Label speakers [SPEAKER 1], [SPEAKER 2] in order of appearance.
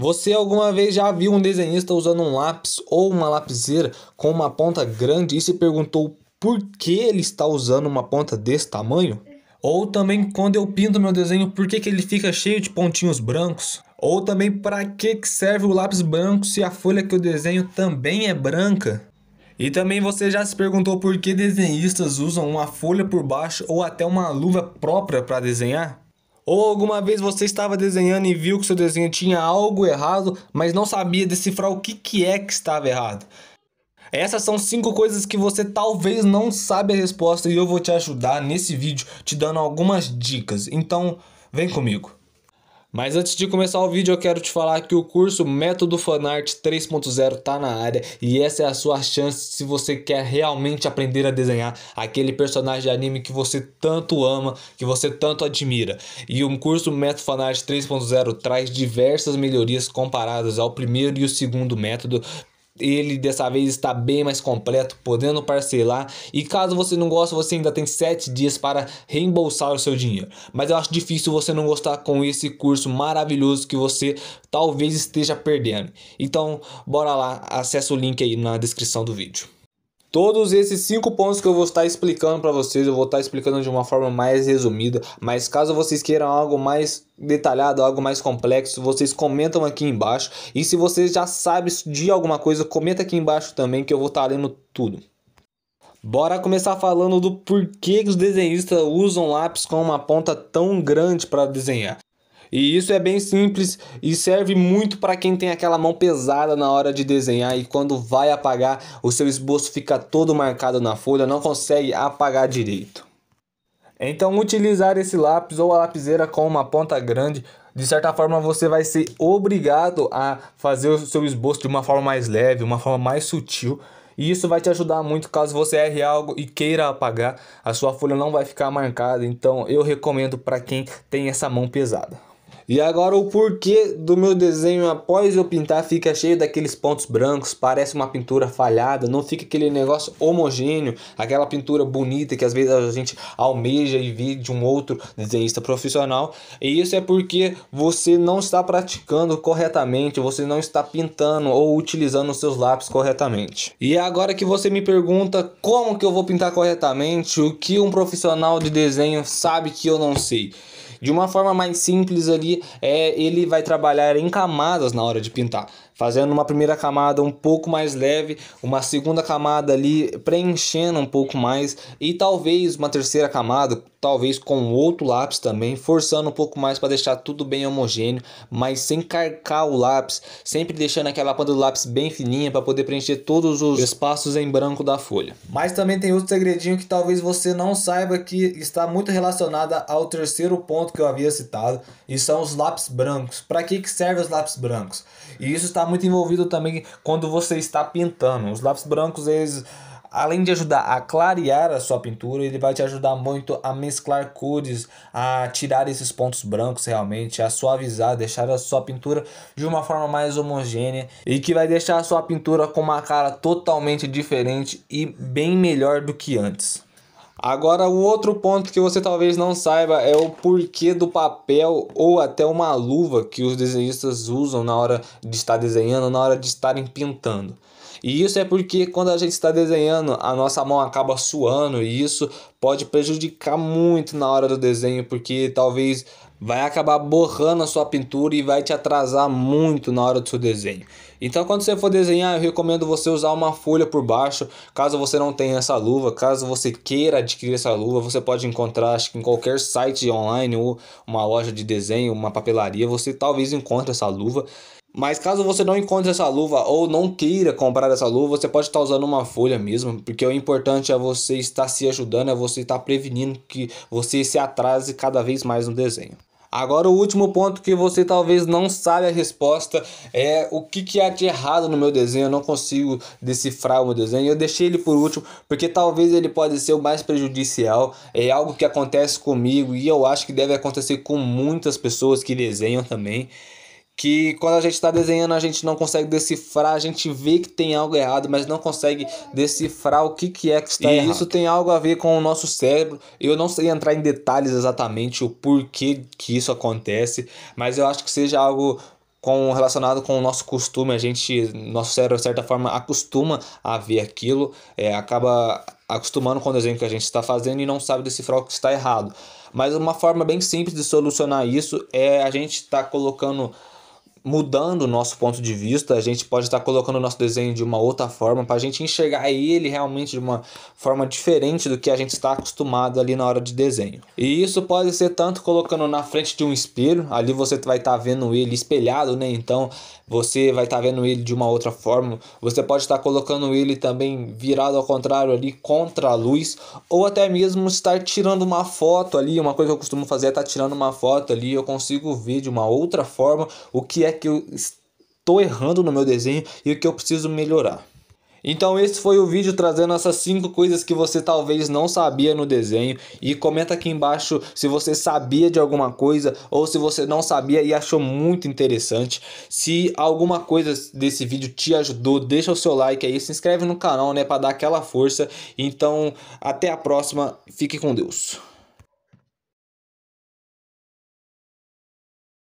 [SPEAKER 1] Você alguma vez já viu um desenhista usando um lápis ou uma lapiseira com uma ponta grande e se perguntou por que ele está usando uma ponta desse tamanho? Ou também quando eu pinto meu desenho, por que, que ele fica cheio de pontinhos brancos? Ou também para que, que serve o lápis branco se a folha que eu desenho também é branca? E também você já se perguntou por que desenhistas usam uma folha por baixo ou até uma luva própria para desenhar? Ou alguma vez você estava desenhando e viu que seu desenho tinha algo errado, mas não sabia decifrar o que, que é que estava errado. Essas são cinco coisas que você talvez não saiba a resposta e eu vou te ajudar nesse vídeo te dando algumas dicas. Então, vem comigo. Mas antes de começar o vídeo, eu quero te falar que o curso Método Fanart 3.0 tá na área e essa é a sua chance se você quer realmente aprender a desenhar aquele personagem de anime que você tanto ama, que você tanto admira. E o curso Método Fanart 3.0 traz diversas melhorias comparadas ao primeiro e o segundo método, ele dessa vez está bem mais completo, podendo parcelar. E caso você não goste, você ainda tem 7 dias para reembolsar o seu dinheiro. Mas eu acho difícil você não gostar com esse curso maravilhoso que você talvez esteja perdendo. Então, bora lá, acessa o link aí na descrição do vídeo. Todos esses cinco pontos que eu vou estar explicando para vocês, eu vou estar explicando de uma forma mais resumida, mas caso vocês queiram algo mais detalhado, algo mais complexo, vocês comentam aqui embaixo. E se você já sabe de alguma coisa, comenta aqui embaixo também que eu vou estar lendo tudo. Bora começar falando do porquê que os desenhistas usam lápis com uma ponta tão grande para desenhar. E isso é bem simples e serve muito para quem tem aquela mão pesada na hora de desenhar e quando vai apagar, o seu esboço fica todo marcado na folha, não consegue apagar direito. Então, utilizar esse lápis ou a lapiseira com uma ponta grande, de certa forma você vai ser obrigado a fazer o seu esboço de uma forma mais leve, uma forma mais sutil. E isso vai te ajudar muito caso você erre algo e queira apagar, a sua folha não vai ficar marcada. Então eu recomendo para quem tem essa mão pesada. E agora o porquê do meu desenho após eu pintar fica cheio daqueles pontos brancos, parece uma pintura falhada, não fica aquele negócio homogêneo, aquela pintura bonita que às vezes a gente almeja e vê de um outro desenhista profissional. E isso é porque você não está praticando corretamente, você não está pintando ou utilizando os seus lápis corretamente. E é agora que você me pergunta como que eu vou pintar corretamente, o que um profissional de desenho sabe que eu não sei. De uma forma mais simples ali, é, ele vai trabalhar em camadas na hora de pintar, fazendo uma primeira camada um pouco mais leve, uma segunda camada ali preenchendo um pouco mais e talvez uma terceira camada talvez com outro lápis também, forçando um pouco mais para deixar tudo bem homogêneo, mas sem carcar o lápis, sempre deixando aquela ponta do lápis bem fininha para poder preencher todos os espaços em branco da folha. Mas também tem outro segredinho que talvez você não saiba que está muito relacionada ao terceiro ponto que eu havia citado, e são os lápis brancos. Para que que servem os lápis brancos? E isso está muito envolvido também quando você está pintando. Os lápis brancos eles além de ajudar a clarear a sua pintura, ele vai te ajudar muito a mesclar cores, a tirar esses pontos brancos realmente, a suavizar, deixar a sua pintura de uma forma mais homogênea e que vai deixar a sua pintura com uma cara totalmente diferente e bem melhor do que antes. Agora, o outro ponto que você talvez não saiba é o porquê do papel ou até uma luva que os desenhistas usam na hora de estar desenhando, na hora de estarem pintando. E isso é porque quando a gente está desenhando, a nossa mão acaba suando e isso pode prejudicar muito na hora do desenho, porque talvez vai acabar borrando a sua pintura e vai te atrasar muito na hora do seu desenho. Então quando você for desenhar, eu recomendo você usar uma folha por baixo, caso você não tenha essa luva, caso você queira adquirir essa luva, você pode encontrar acho que em qualquer site online ou uma loja de desenho, uma papelaria, você talvez encontre essa luva. Mas caso você não encontre essa luva ou não queira comprar essa luva, você pode estar usando uma folha mesmo, porque o importante é você estar se ajudando, é você estar prevenindo que você se atrase cada vez mais no desenho. Agora o último ponto que você talvez não saiba a resposta é o que, que há de errado no meu desenho, eu não consigo decifrar o meu desenho. Eu deixei ele por último porque talvez ele pode ser o mais prejudicial, é algo que acontece comigo e eu acho que deve acontecer com muitas pessoas que desenham também que quando a gente está desenhando a gente não consegue decifrar, a gente vê que tem algo errado, mas não consegue decifrar o que, que é que está e errado. Isso tem algo a ver com o nosso cérebro. Eu não sei entrar em detalhes exatamente o porquê que isso acontece, mas eu acho que seja algo com relacionado com o nosso costume, a gente, nosso cérebro de certa forma acostuma a ver aquilo, é, acaba acostumando com o desenho que a gente está fazendo e não sabe decifrar o que está errado. Mas uma forma bem simples de solucionar isso é a gente estar tá colocando mudando o nosso ponto de vista, a gente pode estar colocando o nosso desenho de uma outra forma, para a gente enxergar ele realmente de uma forma diferente do que a gente está acostumado ali na hora de desenho. E isso pode ser tanto colocando na frente de um espelho, ali você vai estar tá vendo ele espelhado, né? Então você vai estar tá vendo ele de uma outra forma, você pode estar tá colocando ele também virado ao contrário ali, contra a luz, ou até mesmo estar tirando uma foto ali, uma coisa que eu costumo fazer é estar tirando uma foto ali, eu consigo ver de uma outra forma o que é é que eu estou errando no meu desenho e o que eu preciso melhorar. Então esse foi o vídeo trazendo essas 5 coisas que você talvez não sabia no desenho e comenta aqui embaixo se você sabia de alguma coisa ou se você não sabia e achou muito interessante. Se alguma coisa desse vídeo te ajudou, deixa o seu like aí, se inscreve no canal, né, para dar aquela força. Então, até a próxima, fique com Deus.